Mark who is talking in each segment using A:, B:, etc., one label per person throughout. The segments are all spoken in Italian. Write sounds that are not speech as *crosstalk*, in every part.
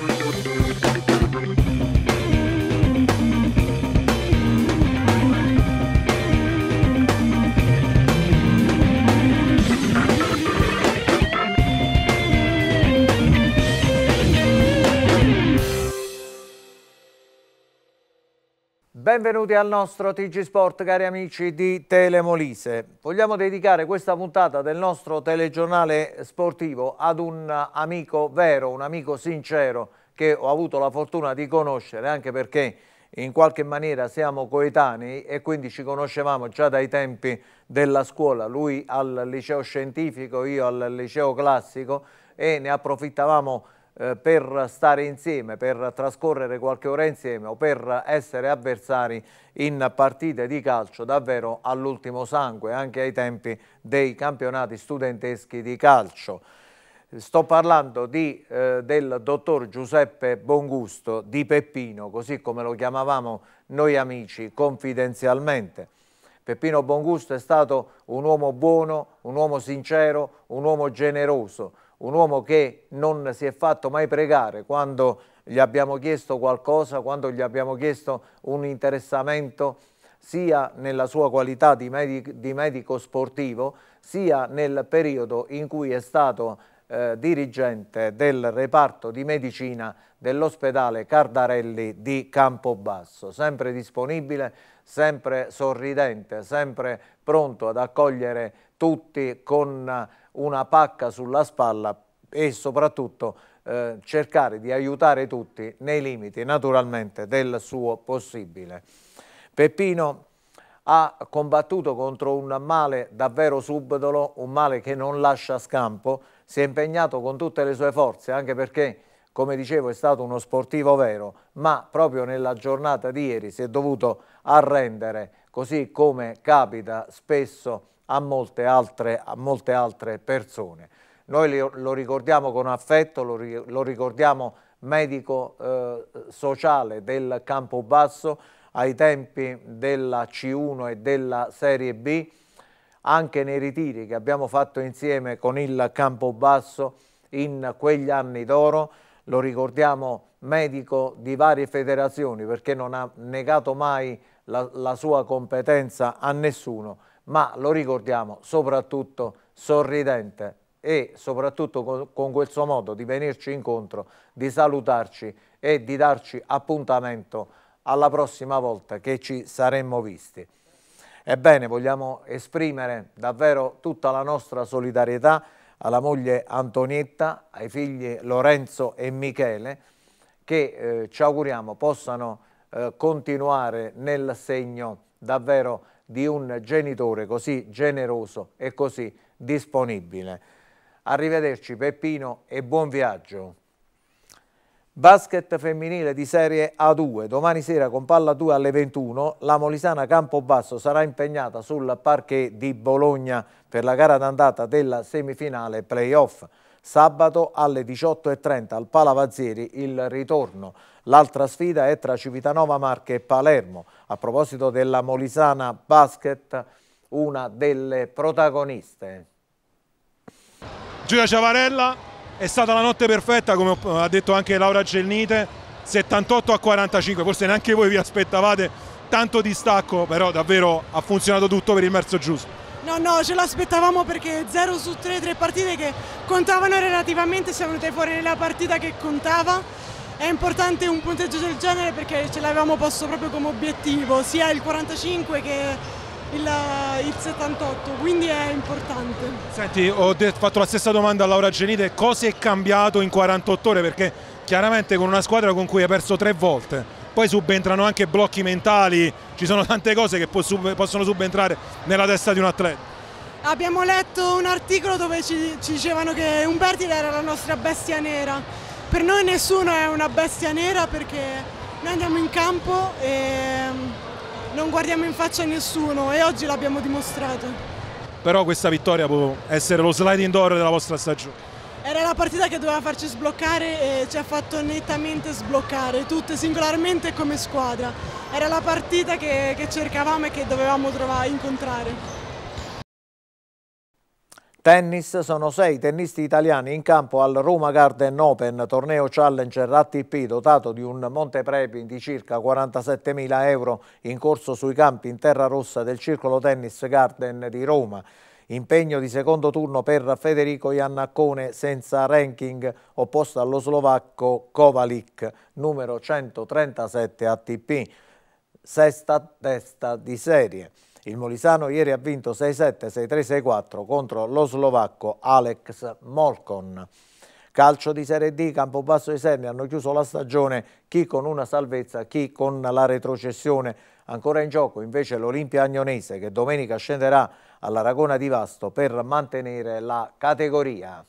A: Thank you. Benvenuti al nostro TG Sport cari amici di Telemolise. Vogliamo dedicare questa puntata del nostro telegiornale sportivo ad un amico vero, un amico sincero che ho avuto la fortuna di conoscere anche perché in qualche maniera siamo coetanei e quindi ci conoscevamo già dai tempi della scuola, lui al liceo scientifico, io al liceo classico e ne approfittavamo eh, per stare insieme, per trascorrere qualche ora insieme o per essere avversari in partite di calcio davvero all'ultimo sangue, anche ai tempi dei campionati studenteschi di calcio. Sto parlando di, eh, del dottor Giuseppe Bongusto, di Peppino, così come lo chiamavamo noi amici confidenzialmente. Peppino Bongusto è stato un uomo buono, un uomo sincero, un uomo generoso, un uomo che non si è fatto mai pregare quando gli abbiamo chiesto qualcosa, quando gli abbiamo chiesto un interessamento, sia nella sua qualità di medico, di medico sportivo, sia nel periodo in cui è stato eh, dirigente del reparto di medicina dell'ospedale Cardarelli di Campobasso, sempre disponibile, sempre sorridente, sempre pronto ad accogliere tutti con una pacca sulla spalla e soprattutto eh, cercare di aiutare tutti nei limiti naturalmente del suo possibile. Peppino ha combattuto contro un male davvero subdolo, un male che non lascia scampo, si è impegnato con tutte le sue forze, anche perché, come dicevo, è stato uno sportivo vero, ma proprio nella giornata di ieri si è dovuto arrendere, così come capita spesso a molte altre, a molte altre persone. Noi lo ricordiamo con affetto, lo, lo ricordiamo medico eh, sociale del Campobasso ai tempi della C1 e della Serie B, anche nei ritiri che abbiamo fatto insieme con il Campobasso in quegli anni d'oro, lo ricordiamo medico di varie federazioni perché non ha negato mai la, la sua competenza a nessuno ma lo ricordiamo soprattutto sorridente e soprattutto con, con quel suo modo di venirci incontro, di salutarci e di darci appuntamento alla prossima volta che ci saremmo visti. Ebbene, vogliamo esprimere davvero tutta la nostra solidarietà alla moglie Antonietta, ai figli Lorenzo e Michele, che eh, ci auguriamo possano eh, continuare nel segno davvero di un genitore così generoso e così disponibile. Arrivederci Peppino e buon viaggio. Basket femminile di Serie A2. Domani sera con palla 2 alle 21 la Molisana Campobasso sarà impegnata sul parquet di Bologna per la gara d'andata della semifinale playoff. Sabato alle 18.30 al Palavazzieri il ritorno. L'altra sfida è tra Civitanova Marche e Palermo. A proposito della Molisana Basket, una delle protagoniste.
B: Giulia Ciavarella è stata la notte perfetta, come ha detto anche Laura Gelnite, 78 a 45, forse neanche voi vi aspettavate tanto distacco, però davvero ha funzionato tutto per il Merzo Giusto.
C: No, no, ce l'aspettavamo perché 0 su 3, 3 partite che contavano relativamente, siamo venute fuori nella partita che contava è importante un punteggio del genere perché ce l'avevamo posto proprio come obiettivo, sia il 45 che il, il 78, quindi è importante. Senti,
B: ho fatto la stessa domanda a Laura Genite, cosa è cambiato in 48 ore? Perché chiaramente con una squadra con cui hai perso tre volte, poi subentrano anche blocchi mentali, ci sono tante cose che possono subentrare nella testa di un atleta.
C: Abbiamo letto un articolo dove ci, ci dicevano che Umberti era la nostra bestia nera per noi nessuno è una bestia nera perché noi andiamo in campo e mm, non guardiamo in faccia a nessuno e oggi l'abbiamo dimostrato.
B: Però questa vittoria può essere lo sliding door della vostra stagione.
C: Era la partita che doveva farci sbloccare e ci ha fatto nettamente sbloccare, tutte singolarmente e come squadra. Era la partita che, che cercavamo e che dovevamo trovare, incontrare.
A: Tennis sono sei i tennisti italiani in campo al Roma Garden Open, torneo Challenger ATP dotato di un montepremi di circa 47.000 euro in corso sui campi in terra rossa del Circolo Tennis Garden di Roma. Impegno di secondo turno per Federico Iannaccone senza ranking, opposto allo slovacco Kovalik, numero 137 ATP, sesta testa di serie. Il Molisano ieri ha vinto 6-7, 6-3, 6-4 contro lo slovacco Alex Molcon. Calcio di Serie D, Campobasso e Serni hanno chiuso la stagione, chi con una salvezza, chi con la retrocessione. Ancora in gioco invece l'Olimpia Agnonese che domenica scenderà all'Aragona di Vasto per mantenere la categoria.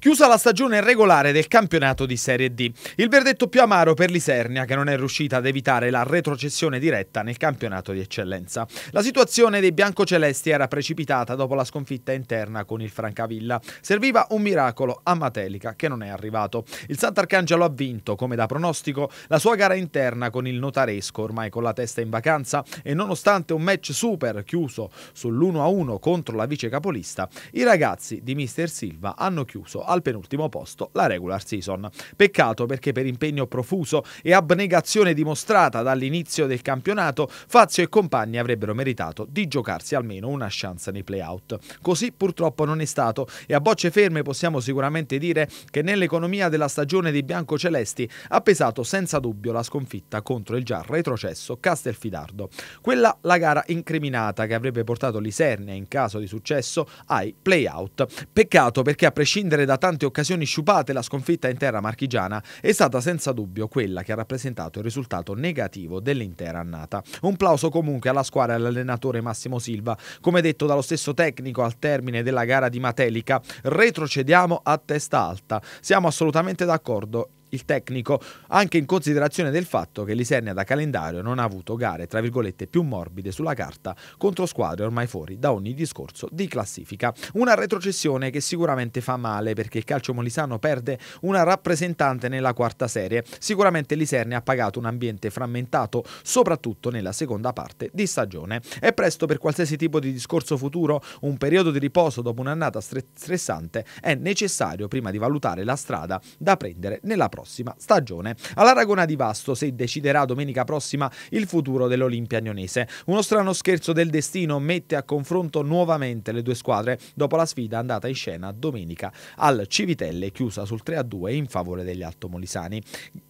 D: Chiusa la stagione regolare del campionato di Serie D, il verdetto più amaro per l'Isernia che non è riuscita ad evitare la retrocessione diretta nel campionato di eccellenza. La situazione dei biancocelesti era precipitata dopo la sconfitta interna con il Francavilla. Serviva un miracolo a Matelica che non è arrivato. Il Sant'Arcangelo ha vinto, come da pronostico, la sua gara interna con il Notaresco, ormai con la testa in vacanza e nonostante un match super chiuso sull'1-1 contro la vice capolista, i ragazzi di Mister Silva hanno chiuso al penultimo posto la regular season. Peccato perché per impegno profuso e abnegazione dimostrata dall'inizio del campionato, Fazio e compagni avrebbero meritato di giocarsi almeno una chance nei playout. Così purtroppo non è stato e a bocce ferme possiamo sicuramente dire che nell'economia della stagione dei biancocelesti ha pesato senza dubbio la sconfitta contro il già retrocesso Castelfidardo. Quella la gara incriminata che avrebbe portato l'Isernia in caso di successo ai playout. Peccato perché a prescindere da tante occasioni sciupate, la sconfitta in terra marchigiana è stata senza dubbio quella che ha rappresentato il risultato negativo dell'intera annata. Un plauso comunque alla squadra e all'allenatore Massimo Silva, come detto dallo stesso tecnico al termine della gara di Matelica, retrocediamo a testa alta. Siamo assolutamente d'accordo il tecnico, anche in considerazione del fatto che l'Isernia da calendario non ha avuto gare tra virgolette più morbide sulla carta contro squadre ormai fuori da ogni discorso di classifica. Una retrocessione che sicuramente fa male perché il calcio molisano perde una rappresentante nella quarta serie. Sicuramente l'Isernia ha pagato un ambiente frammentato, soprattutto nella seconda parte di stagione. È presto per qualsiasi tipo di discorso futuro, un periodo di riposo dopo un'annata stressante è necessario prima di valutare la strada da prendere nella prossima prossima stagione. All'Aragona di Vasto si deciderà domenica prossima il futuro dell'Olimpia Agnonese. Uno strano scherzo del destino mette a confronto nuovamente le due squadre dopo la sfida andata in scena domenica al Civitelle chiusa sul 3-2 in favore degli Altomolisani.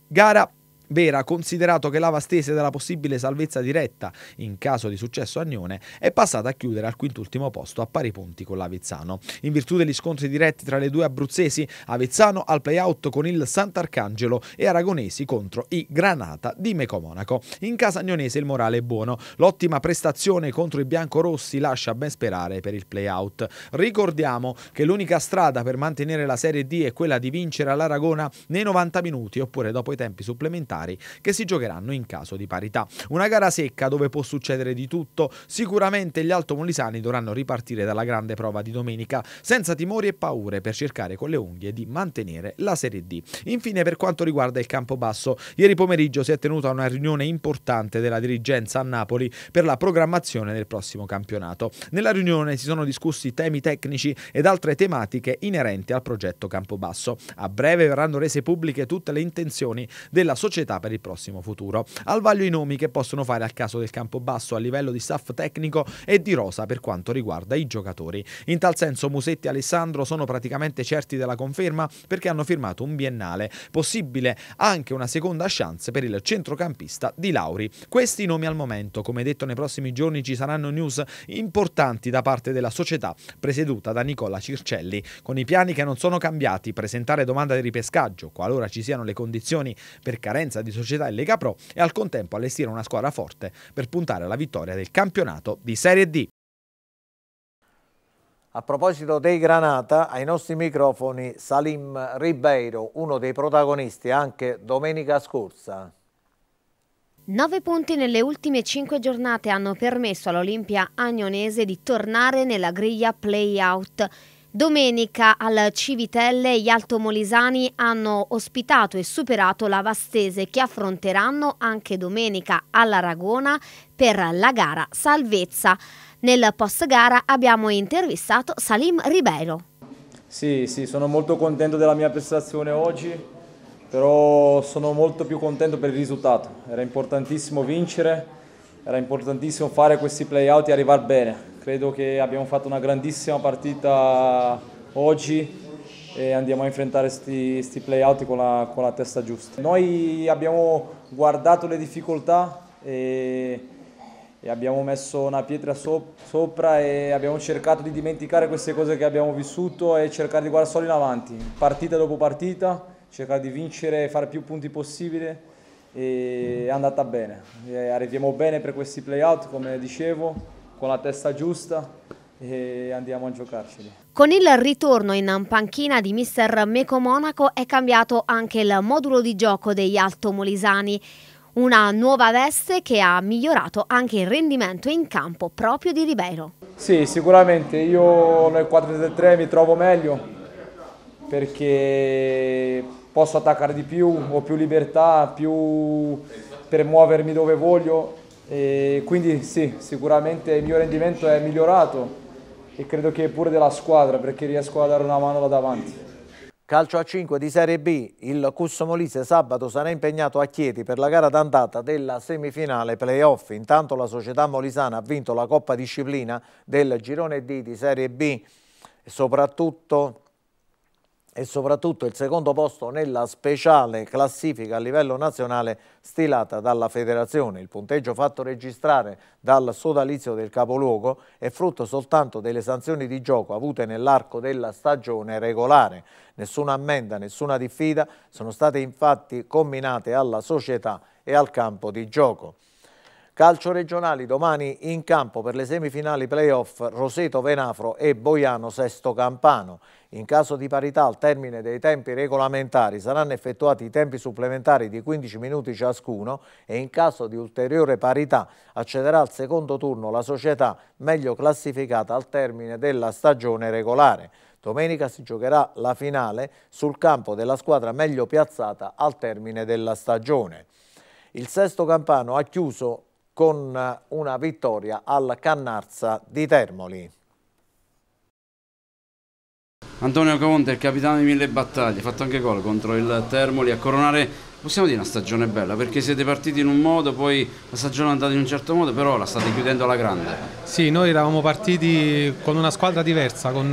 D: Gara Vera, considerato che l'Ava stesa dalla possibile salvezza diretta in caso di successo Agnone, è passata a chiudere al quintultimo posto a pari punti con l'Avezzano. In virtù degli scontri diretti tra le due abruzzesi, Avezzano al playout con il Sant'Arcangelo e Aragonesi contro i Granata di Mecomonaco. In casa agnonese il morale è buono. L'ottima prestazione contro i biancorossi lascia ben sperare per il playout. Ricordiamo che l'unica strada per mantenere la Serie D è quella di vincere all'Aragona nei 90 minuti oppure dopo i tempi supplementari supplementari che si giocheranno in caso di parità. Una gara secca dove può succedere di tutto, sicuramente gli altomolisani dovranno ripartire dalla grande prova di domenica senza timori e paure per cercare con le unghie di mantenere la Serie D. Infine per quanto riguarda il campo basso, ieri pomeriggio si è tenuta una riunione importante della dirigenza a Napoli per la programmazione del prossimo campionato. Nella riunione si sono discussi temi tecnici ed altre tematiche inerenti al progetto campo basso. A breve verranno rese pubbliche tutte le intenzioni della società proprietà per il prossimo futuro. Al vaglio i nomi che possono fare al caso del Campobasso a livello di staff tecnico e di rosa per quanto riguarda i giocatori. In tal senso Musetti e Alessandro sono praticamente certi della conferma perché hanno firmato un biennale, possibile anche una seconda chance per il centrocampista di Lauri. Questi nomi al momento, come detto nei prossimi giorni ci saranno news importanti da parte della società presieduta da Nicola Circelli, con i piani che non sono cambiati, presentare domanda di ripescaggio qualora ci siano le condizioni per carenza presenza di società e Lega Pro e al contempo allestire una squadra forte per puntare alla vittoria del campionato di Serie D. A proposito dei Granata, ai nostri
A: microfoni Salim Ribeiro, uno dei protagonisti anche domenica scorsa.
E: Nove punti nelle ultime cinque giornate hanno permesso all'Olimpia Agnonese di tornare nella griglia play-out Domenica al Civitelle gli altomolisani hanno ospitato e superato la Vastese che affronteranno anche domenica all'Aragona per la gara Salvezza. Nel post gara abbiamo intervistato Salim Ribeiro.
F: Sì, sì, sono molto contento della mia prestazione oggi, però sono molto più contento per il risultato. Era importantissimo vincere, era importantissimo fare questi play-out e arrivare bene Credo che abbiamo fatto una grandissima partita oggi e andiamo a affrontare questi play-out con, con la, testa giusta. Noi abbiamo guardato le difficoltà e, e abbiamo messo una pietra so, sopra e abbiamo cercato di dimenticare queste cose che abbiamo vissuto e cercare di guardare solo in avanti, partita dopo partita, cercare di vincere e fare più punti possibile e è andata bene. E arriviamo bene per questi play-out, come dicevo con la testa giusta e andiamo a giocarceli.
E: Con il ritorno in panchina di mister Meco Monaco è cambiato anche il modulo di gioco degli altomolisani, una nuova veste che ha migliorato anche il rendimento in campo proprio di Ribeiro.
F: Sì, sicuramente io nel 4-3 mi trovo meglio perché posso attaccare di più, ho più libertà, più per muovermi dove voglio e quindi sì, sicuramente il mio rendimento è migliorato e credo che pure della squadra perché riesco a dare una mano là
A: davanti. Calcio a 5 di Serie B, il Cusso Molise sabato sarà impegnato a Chieti per la gara d'andata della semifinale playoff. Intanto la società molisana ha vinto la Coppa Disciplina del Girone D di Serie B e soprattutto e soprattutto il secondo posto nella speciale classifica a livello nazionale stilata dalla federazione. Il punteggio fatto registrare dal sodalizio del capoluogo è frutto soltanto delle sanzioni di gioco avute nell'arco della stagione regolare. Nessuna ammenda, nessuna diffida sono state infatti comminate alla società e al campo di gioco. Calcio regionali domani in campo per le semifinali playoff Roseto Venafro e Boiano Sesto Campano. In caso di parità al termine dei tempi regolamentari saranno effettuati i tempi supplementari di 15 minuti ciascuno e in caso di ulteriore parità accederà al secondo turno la società meglio classificata al termine della stagione regolare. Domenica si giocherà la finale sul campo della squadra meglio piazzata al termine della stagione. Il sesto campano ha chiuso con una vittoria al Cannarza di Termoli.
G: Antonio Conte, il capitano di mille battaglie, ha fatto anche gol contro il Termoli a coronare, possiamo dire una stagione bella, perché siete partiti in un modo, poi la stagione è andata in un certo modo, però la state chiudendo alla grande.
H: Sì, noi eravamo partiti con una squadra diversa, con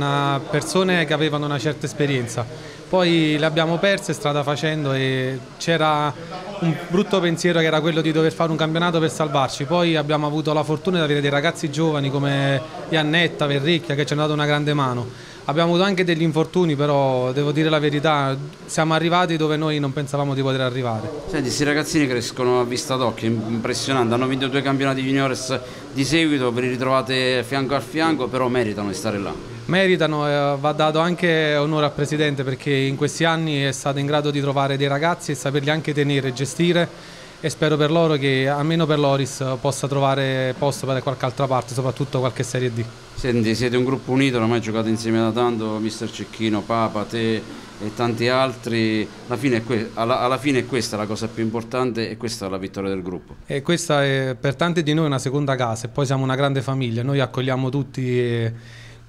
H: persone che avevano una certa esperienza poi le abbiamo perse strada facendo e c'era un brutto pensiero che era quello di dover fare un campionato per salvarci, poi abbiamo avuto la fortuna di avere dei ragazzi giovani come Iannetta, Verricchia che ci hanno dato una grande mano Abbiamo avuto anche degli infortuni, però devo dire la verità, siamo arrivati dove noi non pensavamo di poter arrivare.
G: Senti, questi ragazzini crescono a vista d'occhio, impressionante, hanno vinto due campionati juniores di seguito, ve li ritrovate fianco a fianco, però meritano di stare là.
H: Meritano, eh, va dato anche onore al Presidente perché in questi anni è stato in grado di trovare dei ragazzi e saperli anche tenere e gestire e spero per loro che almeno per l'Oris possa trovare posto per qualche altra parte, soprattutto qualche Serie D.
G: Senti, siete un gruppo unito, ormai giocate insieme da tanto, mister Cecchino, Papa, te e tanti altri, alla fine, è alla, alla fine è la cosa più importante e questa è la vittoria del gruppo.
H: E questa è per tanti di noi una seconda casa e poi siamo una grande famiglia, noi accogliamo tutti e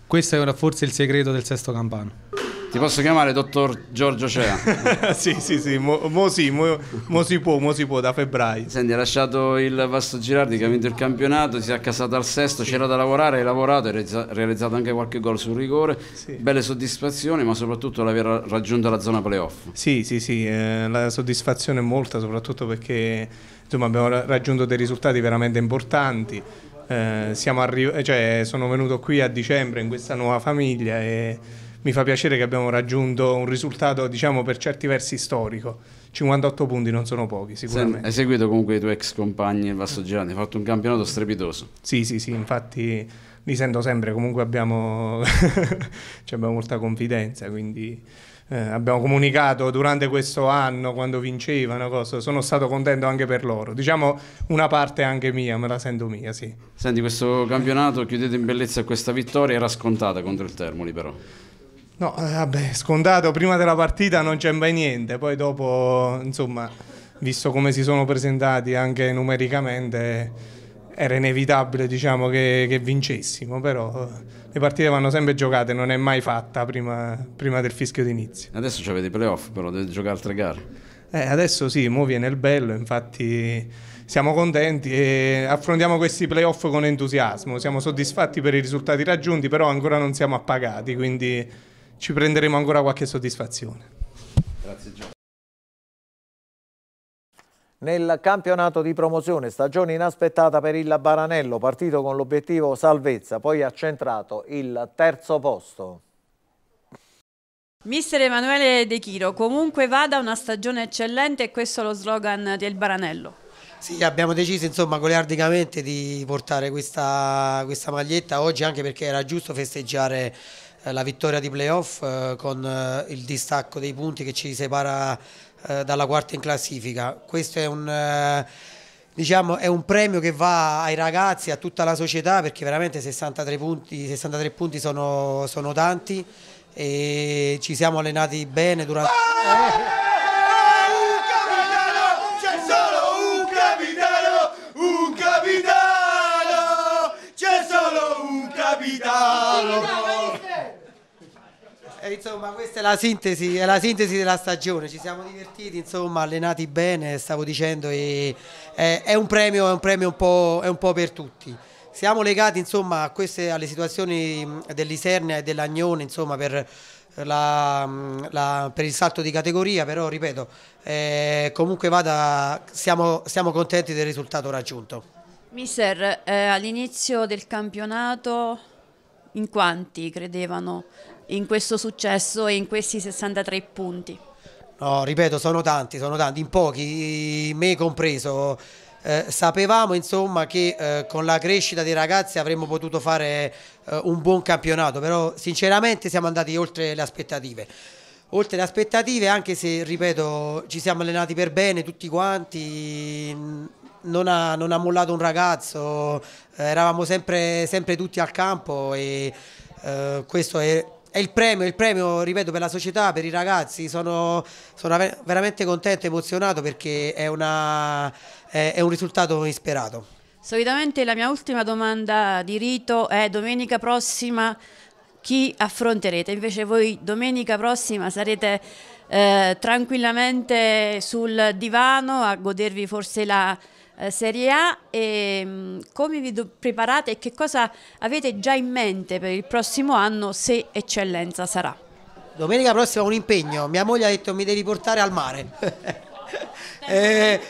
H: questo è forse il segreto del Sesto Campano.
I: Ti posso chiamare dottor Giorgio Cea? *laughs* sì, sì, sì, mo, mo sì, mo, mo, si può, mo si
G: può, da febbraio. Senti, hai lasciato il Vasto Girardi che ha vinto il campionato, si è accasato al sesto, c'era da lavorare, hai lavorato, hai realizzato anche qualche gol sul rigore, sì. belle soddisfazioni, ma soprattutto
I: l'aver raggiunto la zona playoff. Sì, sì, sì, eh, la soddisfazione è molta, soprattutto perché insomma, abbiamo raggiunto dei risultati veramente importanti. Eh, arri- cioè, sono venuto qui a dicembre in questa nuova famiglia e mi fa piacere che abbiamo raggiunto un risultato, diciamo, per certi versi storico. 58 punti non sono pochi, sicuramente. Sen, hai
G: seguito comunque i tuoi ex compagni e Vassoggiani, hai fatto un campionato strepitoso.
I: Sì, sì, sì, infatti li sento sempre, comunque abbiamo, *laughs* cioè, abbiamo molta confidenza, quindi... Eh, abbiamo comunicato durante questo anno quando vincevano, cosa, sono stato contento anche per loro. Diciamo una parte anche mia, me la sento mia, sì.
G: Senti, questo campionato chiudete in bellezza questa vittoria, era scontata contro il Termoli però.
I: No, eh, vabbè, scontato, prima della partita non c'è mai niente, poi dopo, insomma, visto come si sono presentati anche numericamente, era inevitabile diciamo, che, che, vincessimo, però eh, le partite vanno sempre giocate, non è mai fatta prima, prima del fischio d'inizio.
G: Adesso avete i playoff, però dovete giocare altre gare.
I: Eh, adesso sì, mo viene il bello, infatti siamo contenti e affrontiamo questi playoff con entusiasmo, siamo soddisfatti per i risultati raggiunti, però ancora non siamo appagati, quindi ci prenderemo ancora qualche soddisfazione.
A: Grazie Gio. Nel campionato di promozione, stagione inaspettata per il Baranello, partito con l'obiettivo salvezza, poi ha centrato il terzo posto.
J: Mister Emanuele De Chiro, comunque vada una stagione eccellente e questo è lo slogan del Baranello.
K: Sì, abbiamo deciso insomma goliardicamente di portare questa, questa maglietta oggi anche perché era giusto festeggiare eh, la vittoria di playoff eh, con eh, il distacco dei punti che ci separa dalla quarta in classifica. Questo è un, diciamo, è un premio che va ai ragazzi, a tutta la società perché veramente 63 punti, 63 punti sono, sono, tanti e ci siamo allenati bene durante...
B: Eh. capitano,
L: c'è
K: solo un capitano. Eh, insomma, questa è la, sintesi, è la, sintesi, della stagione, ci siamo divertiti, insomma, allenati bene, stavo dicendo, e, è, è, un premio, è un, premio un, po', un po', per tutti. Siamo legati insomma, a queste, alle situazioni dell'Isernia e dell'Agnone insomma, per, la, la, per il salto di categoria, però ripeto, eh, comunque vada, siamo, siamo, contenti del risultato raggiunto.
J: Mister, eh, all'inizio del campionato in quanti credevano in questo successo e in questi 63 punti?
K: No, ripeto, sono tanti, sono tanti, in pochi, me compreso. Eh, sapevamo insomma che eh, con la crescita dei ragazzi avremmo potuto fare eh, un buon campionato, però sinceramente siamo andati oltre le aspettative. Oltre le aspettative, anche se, ripeto, ci siamo allenati per bene tutti quanti, non ha, non ha mollato un ragazzo, eravamo sempre, sempre tutti al campo e eh, questo è è il premio, il premio, ripeto, per la società, per i ragazzi. Sono, sono veramente contento e emozionato perché è, una, è, è un risultato insperato.
J: Solitamente la mia ultima domanda di rito è domenica prossima chi affronterete, invece voi domenica prossima sarete eh, tranquillamente sul divano a godervi forse la eh, Serie A e mm, come vi preparate e che cosa avete già in mente per il prossimo anno se eccellenza sarà?
K: Domenica prossima un impegno, mia moglie ha detto mi devi portare al mare. *laughs* eh,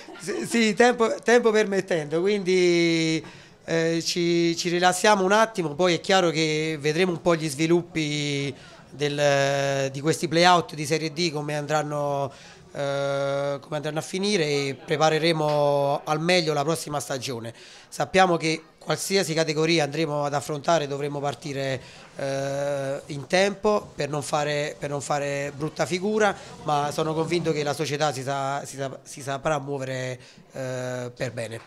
K: sì, tempo, tempo, permettendo, quindi eh, ci, ci rilassiamo un attimo, poi è chiaro che vedremo un po' gli sviluppi del, di questi playout di Serie D, come andranno eh, come andranno a finire e prepareremo al meglio la prossima stagione. Sappiamo che qualsiasi categoria andremo ad affrontare dovremo partire eh, in tempo per non, fare, per non, fare, brutta figura, ma sono convinto che la società si, sa, si, sa, si saprà muovere eh, per bene.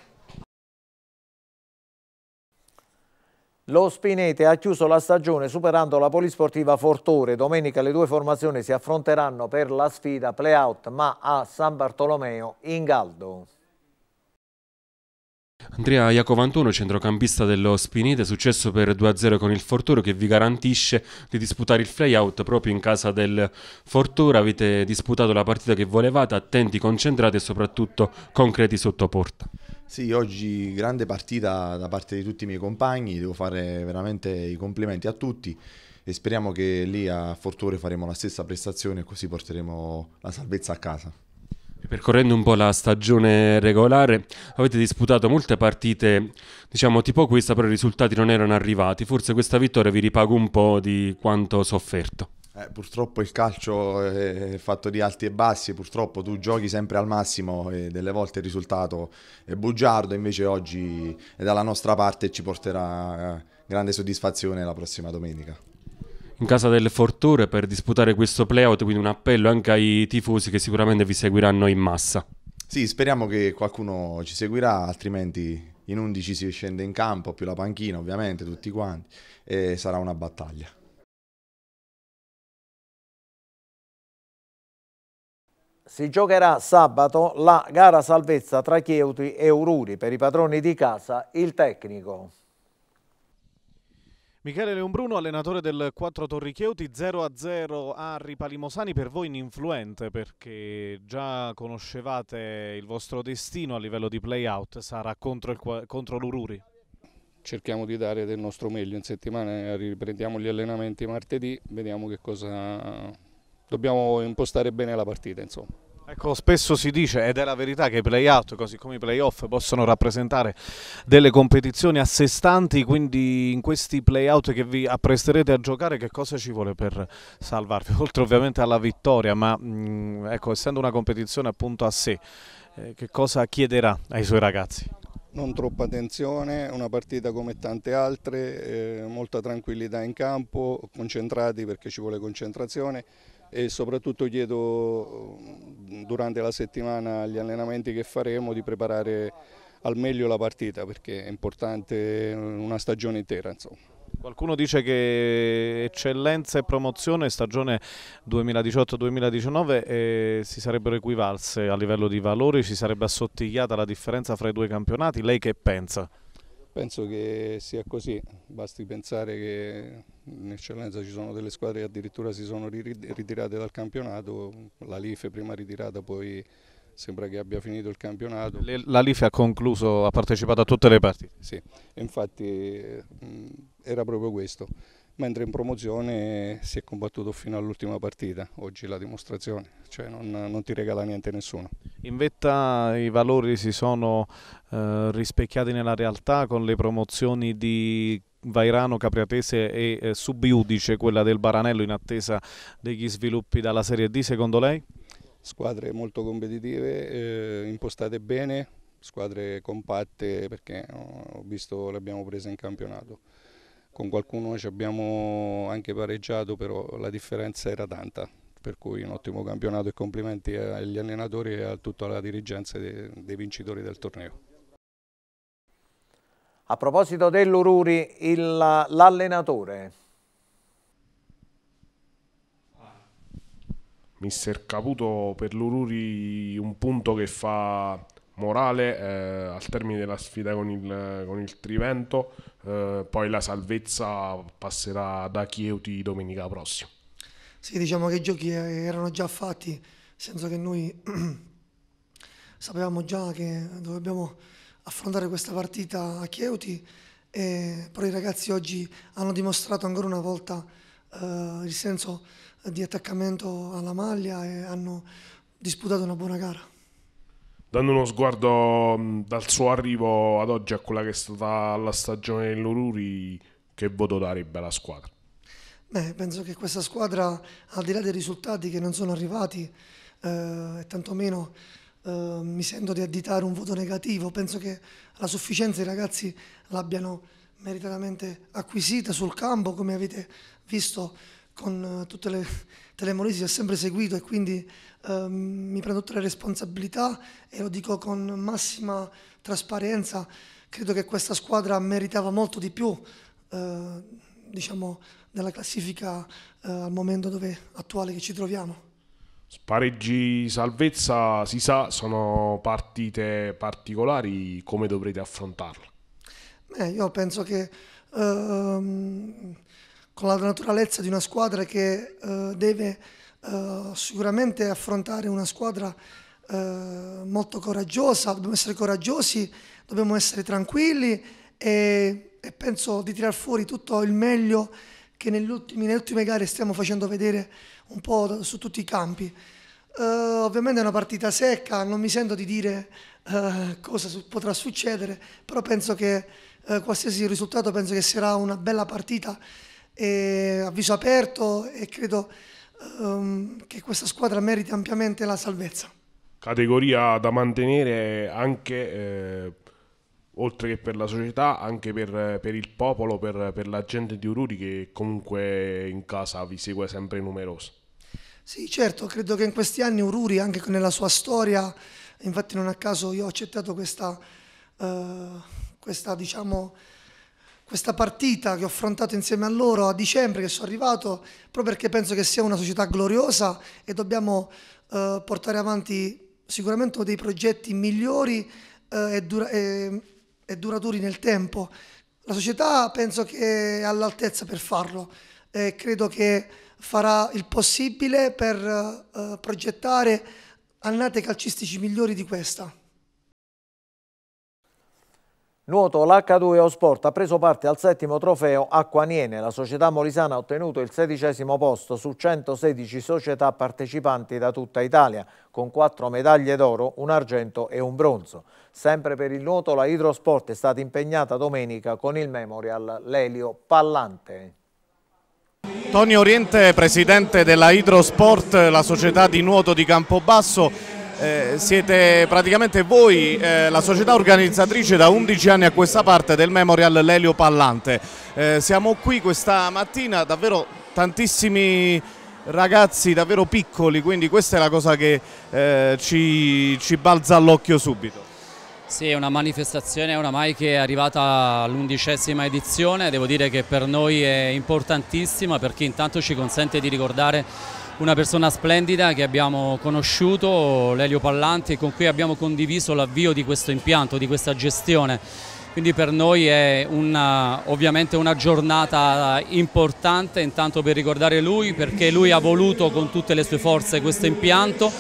A: Lo Spinete ha chiuso la stagione superando la polisportiva Fortore. Domenica le due formazioni si affronteranno per la sfida playout ma a San Bartolomeo in Galdo.
M: Andrea Iacovantuno, centrocampista dello Spinite, successo per 2-0 con il Fortoro che vi garantisce di disputare il flyout proprio in casa del Fortoro. Avete disputato la partita che volevate, attenti, concentrati e soprattutto concreti sotto porta.
D: Sì, oggi grande partita da parte di tutti i miei compagni, devo fare veramente i complimenti a tutti e speriamo che lì a Fortore faremo la stessa prestazione e così porteremo la salvezza a casa.
M: Percorrendo un po' la stagione regolare, avete disputato molte partite, diciamo tipo questa, però i risultati non erano arrivati. Forse questa vittoria vi ripaga un po' di quanto sofferto.
L: Eh, purtroppo il
D: calcio è fatto di alti e bassi, purtroppo tu giochi sempre al massimo e delle volte il risultato è bugiardo, invece oggi è dalla nostra parte e ci porterà eh, grande soddisfazione la prossima domenica
M: in casa delle Fortore per disputare questo playout, quindi un appello anche ai tifosi che sicuramente vi seguiranno in massa.
D: Sì, speriamo che qualcuno ci seguirà, altrimenti in 11 si scende in campo, più la panchina ovviamente, tutti quanti, e sarà una battaglia.
A: Si giocherà sabato la gara salvezza tra Chieuti e Ururi. Per i padroni di casa, il tecnico.
L: Michele Leombruno, allenatore del 4 Torri Chieuti, 0-0 a Ripalimosani, per voi in influente perché già conoscevate il vostro destino
N: a livello di playout, sarà contro, il, contro l'Ururi. Cerchiamo di dare del nostro meglio in settimana, eh, riprendiamo gli allenamenti martedì, vediamo che cosa... dobbiamo impostare bene la partita insomma.
L: Ecco, spesso si dice, ed è la verità, che i play-out, così come i play-off, possono rappresentare delle competizioni a sé stanti, quindi in questi play-out che vi appresterete a giocare, che cosa ci vuole per salvarvi? *laughs* Oltre ovviamente alla vittoria, ma mh, mm, ecco, essendo una competizione appunto a sé, eh, che cosa chiederà ai suoi ragazzi?
N: Non troppa tensione, una partita come tante altre, eh, molta tranquillità in campo, concentrati perché ci vuole concentrazione, e soprattutto chiedo mm, durante la settimana gli allenamenti che faremo di preparare al meglio la partita perché è importante mm, una stagione intera. Insomma.
L: Qualcuno dice che eccellenza e promozione stagione 2018-2019 eh, si sarebbero equivalse a livello di valori, si sarebbe assottigliata la differenza fra i due campionati. Lei che pensa?
N: Penso che sia così, basti pensare che in eccellenza ci sono delle squadre che addirittura si sono ritirate dal campionato, la Life prima ritirata poi sembra che abbia finito il campionato. La Life
L: ha concluso, ha partecipato a tutte le partite?
N: Sì, infatti mm, era proprio questo mentre in promozione si è combattuto fino all'ultima partita, oggi la dimostrazione, cioè non, non, ti regala niente nessuno.
L: In vetta i valori si sono eh, rispecchiati nella realtà con le promozioni di Vairano, Capriatese e eh, Subiudice, quella del Baranello in attesa degli sviluppi dalla Serie D secondo lei?
N: Squadre molto competitive, eh, impostate bene, squadre compatte perché oh, ho visto le abbiamo prese in campionato con qualcuno ci abbiamo anche pareggiato, però la differenza era tanta. Per cui un ottimo campionato e complimenti eh, agli allenatori e a tutta la dirigenza dei, vincitori del torneo. A proposito dell'Ururi,
A: l'allenatore.
B: Mister Caputo per l'Ururi un punto che fa Morale eh, al termine della sfida con il, con il Trivento, eh, poi la salvezza passerà da Chieuti domenica prossima.
O: Sì, diciamo che i giochi eh, erano già fatti, nel senso che noi *clears throat* sapevamo già che dovevamo affrontare questa partita a Chieuti, e, però i ragazzi oggi hanno dimostrato ancora una volta eh, il senso di attaccamento alla maglia e hanno disputato una buona gara
B: dando uno sguardo mh, mm, dal suo arrivo ad oggi a quella che è stata la stagione dell'Ururi, che voto darebbe alla squadra?
O: Beh, penso che questa squadra, al di là dei risultati che non sono arrivati, eh, e tantomeno eh, mi sento di additare un voto negativo, penso che la sufficienza i ragazzi l'abbiano meritatamente acquisita sul campo, come avete visto con eh, tutte le Telemolesi ci ha sempre seguito e quindi eh, mi prendo tutte le responsabilità e lo dico con massima trasparenza. Credo che questa squadra meritava molto di più eh, diciamo, della classifica eh, al momento dove, attuale che ci troviamo.
B: Spareggi salvezza, si sa, sono partite particolari, come dovrete affrontarla?
O: Beh, io penso che ehm, con la naturalezza di una squadra che eh, deve eh, sicuramente affrontare una squadra eh, molto coraggiosa, dobbiamo essere coraggiosi, dobbiamo essere tranquilli e, e penso di tirar fuori tutto il meglio che ultimi, nelle ultime gare stiamo facendo vedere un po' su tutti i campi. Uh, ovviamente è una partita secca, non mi sento di dire uh, cosa su potrà succedere, però penso che uh, qualsiasi risultato penso che sarà una bella partita a viso aperto e credo um, che questa squadra meriti ampiamente la salvezza.
B: Categoria da mantenere anche, eh, oltre che per la società, anche per, per il popolo, per, per, la gente di Ururi che comunque in casa vi segue sempre numerosa.
O: Sì, certo, credo che in questi anni Ururi, anche nella sua storia, infatti non a caso io ho accettato questa, eh, questa diciamo, questa partita che ho affrontato insieme a loro a dicembre che sono arrivato proprio perché penso che sia una società gloriosa e dobbiamo eh, portare avanti sicuramente dei progetti migliori eh, e, dura e, e, duraturi nel tempo. La società penso che è all'altezza per farlo e credo che farà il possibile per eh, progettare annate calcistici migliori di questa.
A: Nuoto l'H2O Sport ha preso parte al settimo trofeo Acquaniene. La società molisana ha ottenuto il sedicesimo posto su 116 società partecipanti da tutta Italia, con quattro medaglie d'oro, un argento e un bronzo. Sempre per il nuoto la Hydrosport è stata impegnata domenica con il Memorial Lelio Pallante.
L: Tonio Oriente, presidente della Hydrosport, la società di nuoto di Campobasso, eh, siete praticamente voi eh, la società organizzatrice da 11 anni a questa parte del Memorial Lelio Pallante. Eh, siamo qui questa mattina, davvero tantissimi ragazzi davvero piccoli, quindi questa è la cosa che eh, ci, ci balza all'occhio subito.
M: Sì, è una manifestazione oramai che è arrivata all'undicesima edizione, devo dire che per noi è importantissima perché intanto ci consente di ricordare una persona splendida che abbiamo conosciuto, Lelio Pallanti, con cui abbiamo condiviso l'avvio di questo impianto, di questa gestione. Quindi per noi è una, ovviamente una giornata importante, intanto per ricordare lui, perché lui ha voluto con tutte le sue forze questo impianto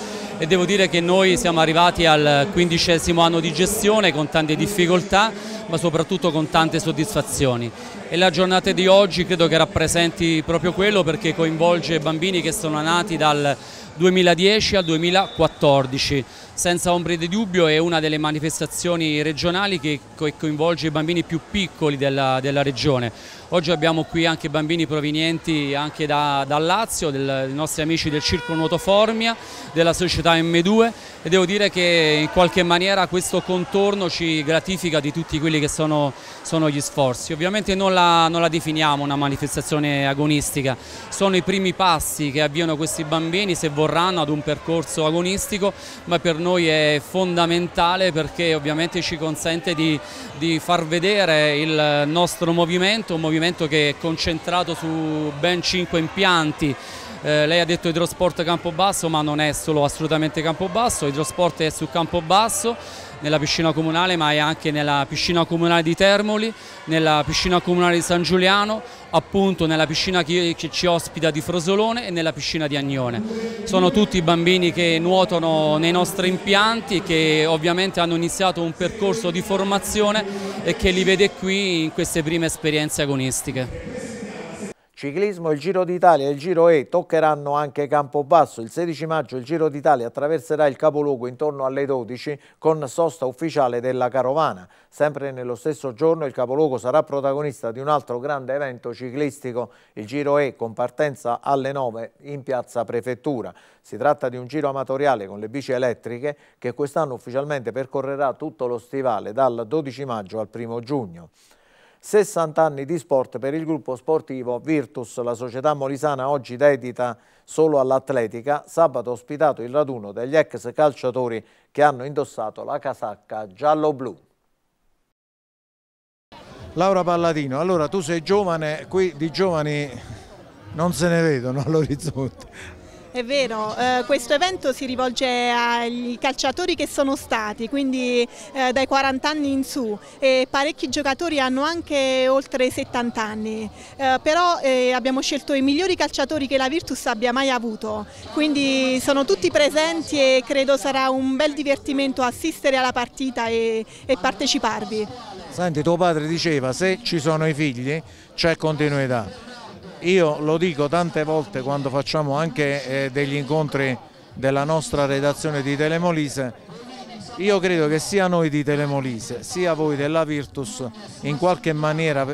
M: e devo dire che noi siamo arrivati al quindicesimo anno di gestione con tante difficoltà ma soprattutto con tante soddisfazioni e la giornata di oggi credo che rappresenti proprio quello perché coinvolge bambini che sono nati dal 2010 al 2014 senza ombre di dubbio è una delle manifestazioni regionali che, coinvolge i bambini più piccoli della, della regione. Oggi abbiamo qui anche bambini provenienti anche da, dal Lazio, del, dei nostri amici del Circo Nuoto Formia, della società M2 e devo dire che in qualche maniera questo contorno ci gratifica di tutti quelli che sono, sono gli sforzi. Ovviamente non la, non la definiamo una manifestazione agonistica, sono i primi passi che avviano questi bambini se vorranno ad un percorso agonistico, ma per noi noi è fondamentale perché ovviamente ci consente di, di far vedere il nostro movimento, un movimento che è concentrato su ben 5 impianti. Eh, lei ha detto idrosport campo basso ma non è solo assolutamente campo basso, idrosport è su campo basso nella piscina comunale ma è anche nella piscina comunale di Termoli, nella piscina comunale di San Giuliano, appunto nella piscina che ci ospita di Frosolone e nella piscina di Agnone. Sono tutti bambini che nuotano nei nostri impianti che ovviamente hanno iniziato un percorso di formazione e che li vede qui in queste prime esperienze agonistiche.
A: Ciclismo, il Giro d'Italia e il Giro E toccheranno anche Campobasso. Il 16 maggio il Giro d'Italia attraverserà il capoluogo intorno alle 12 con sosta ufficiale della carovana. Sempre nello stesso giorno il capoluogo sarà protagonista di un altro grande evento ciclistico, il Giro E, con partenza alle 9 in piazza Prefettura. Si tratta di un giro amatoriale con le bici elettriche che quest'anno ufficialmente percorrerà tutto lo stivale dal 12 maggio al 1 giugno. 60 anni di sport per il gruppo sportivo Virtus. La società molisana oggi dedita solo all'atletica. Sabato ospitato il raduno degli ex calciatori che hanno indossato la casacca giallo-blu. Laura Palladino, allora tu sei giovane, qui di giovani non se ne vedono all'orizzonte.
C: È vero, eh, questo evento si rivolge ai calciatori che sono stati, quindi eh, dai 40 anni in su e parecchi giocatori hanno anche oltre 70 anni, eh, però eh, abbiamo scelto i migliori calciatori che la Virtus abbia mai avuto, quindi sono tutti presenti e credo sarà un bel divertimento assistere alla partita e, e parteciparvi.
A: Senti, tuo padre diceva se ci sono i figli c'è continuità io lo dico tante volte quando facciamo anche eh, degli incontri della nostra redazione di Telemolise, io credo che sia noi di Telemolise sia voi della Virtus in qualche maniera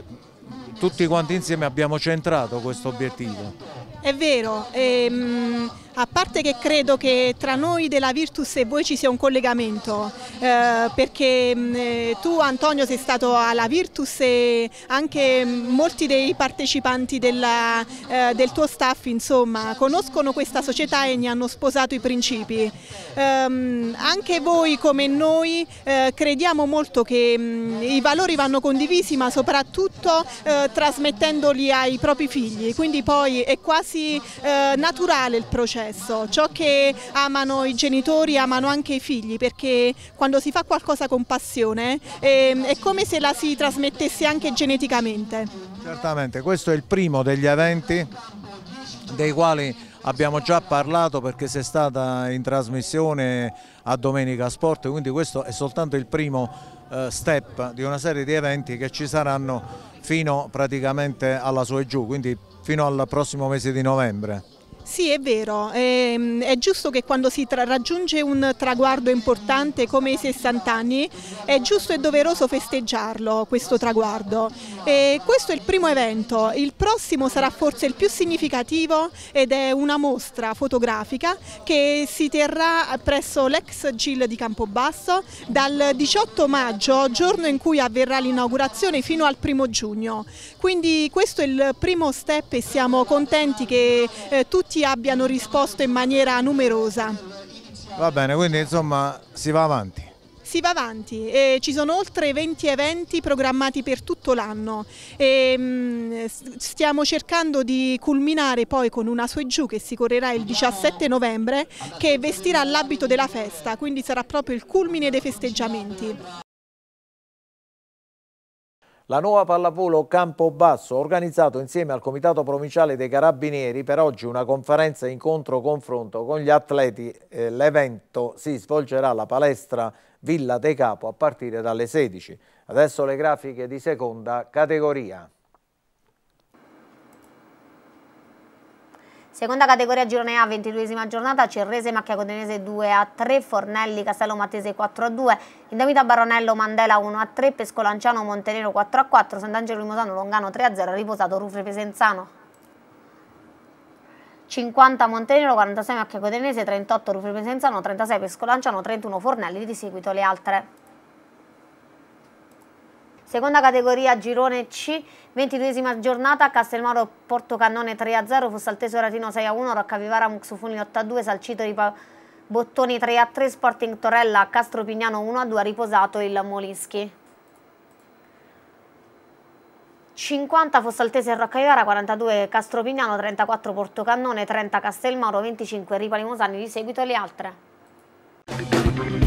A: tutti quanti insieme abbiamo centrato questo obiettivo.
C: È vero, ehm a parte che credo che tra noi della Virtus e voi ci sia un collegamento, eh, perché mh, mm, eh, tu Antonio sei stato alla Virtus e anche mm, molti dei partecipanti della, eh, del tuo staff insomma, conoscono questa società e ne hanno sposato i principi. Eh, anche voi come noi eh, crediamo molto che mh, mm, i valori vanno condivisi ma soprattutto eh, trasmettendoli ai propri figli, quindi poi è quasi naturale il processo successo, ciò che amano i genitori amano anche i figli perché quando si fa qualcosa con passione è, ehm, è come se la si trasmettesse anche geneticamente.
A: Certamente, questo è il primo degli eventi dei quali abbiamo già parlato perché si è stata in trasmissione a Domenica Sport, quindi questo è soltanto il primo eh, step di una serie di eventi che ci saranno fino praticamente alla sua e giù, quindi fino al prossimo mese di novembre.
C: Sì, è vero, è, ehm, è giusto che quando si raggiunge un traguardo importante come i 60 anni è giusto e doveroso festeggiarlo questo traguardo. E questo è il primo evento, il prossimo sarà forse il più significativo ed è una mostra fotografica che si terrà presso l'ex GIL di Campobasso dal 18 maggio, giorno in cui avverrà l'inaugurazione, fino al primo giugno. Quindi questo è il primo step e siamo contenti che eh, tutti sindacati abbiano risposto in maniera numerosa.
A: Va bene, quindi insomma si va avanti.
C: Si va avanti, eh, ci sono oltre 20 eventi programmati per tutto l'anno e mm, stiamo cercando di culminare poi con una su e giù che si correrà il 17 novembre che vestirà l'abito della festa, quindi sarà proprio il culmine dei festeggiamenti.
A: La nuova pallavolo Campobasso ha organizzato insieme al Comitato Provinciale dei Carabinieri per oggi una conferenza incontro-confronto con gli atleti. Eh, l'evento si svolgerà alla palestra Villa De Capo a partire dalle 16. Adesso le grafiche di seconda categoria.
E: Seconda categoria girone A, 22esima giornata, Cerrese Macchia Macchiacodenese 2 a 3, Fornelli Castello Mattese 4 a 2, Indomita Baronello Mandela 1 a 3, Pescolanciano Montenero 4 a 4, Sant'Angelo Limosano Longano 3 a 0, riposato Rufre Pesenzano. 50 Montenero, 46 Macchia Macchiacodenese, 38 Rufre Pesenzano, 36 Pescolanciano, 31 Fornelli, di seguito le altre. Seconda categoria girone C, 22esima giornata, Castelmaro Portocannone 3-0, Fossalteso Ratino 6-1, Roccavivara Muxufuni 8-2, Salcitori Bottoni 3-3, Sporting Torella Castro Pignano 1-2, riposato il Molischi. 50 Fossaltese e Roccavivara, 42 Castro Pignano, 34 Portocannone, 30 Castelmaro, 25 Ripa Limosani, di seguito le altre.